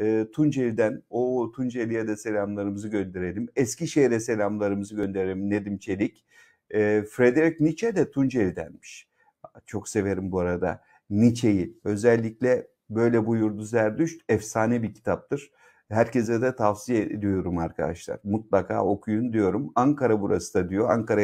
e, Tunceli'den o Tunceli'ye de selamlarımızı gönderelim. Eskişehir'e selamlarımızı gönderelim Nedim Çelik. E, Frederick Nietzsche de Tunceli'denmiş. Çok severim bu arada Nietzsche'yi. Özellikle böyle buyurdu Zerdüşt efsane bir kitaptır. Herkese de tavsiye ediyorum arkadaşlar. Mutlaka okuyun diyorum. Ankara burası da diyor. Ankara'ya